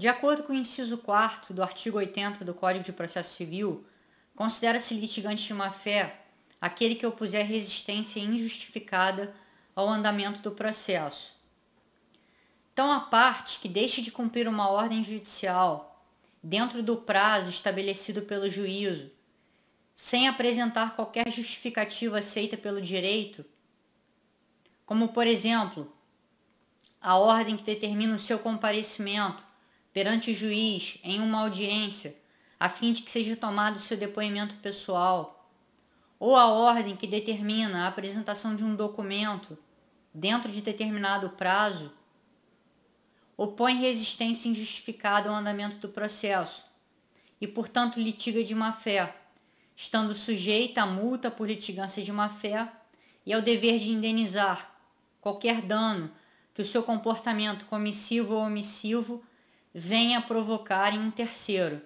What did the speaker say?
De acordo com o inciso 4 do artigo 80 do Código de Processo Civil, considera-se litigante de má-fé aquele que opuser resistência injustificada ao andamento do processo. Então, a parte que deixe de cumprir uma ordem judicial dentro do prazo estabelecido pelo juízo, sem apresentar qualquer justificativa aceita pelo direito, como, por exemplo, a ordem que determina o seu comparecimento perante o juiz, em uma audiência, a fim de que seja tomado seu depoimento pessoal, ou a ordem que determina a apresentação de um documento dentro de determinado prazo, opõe resistência injustificada ao andamento do processo e, portanto, litiga de má-fé, estando sujeita à multa por litigância de má-fé e ao dever de indenizar qualquer dano que o seu comportamento comissivo ou omissivo venha provocar em um terceiro.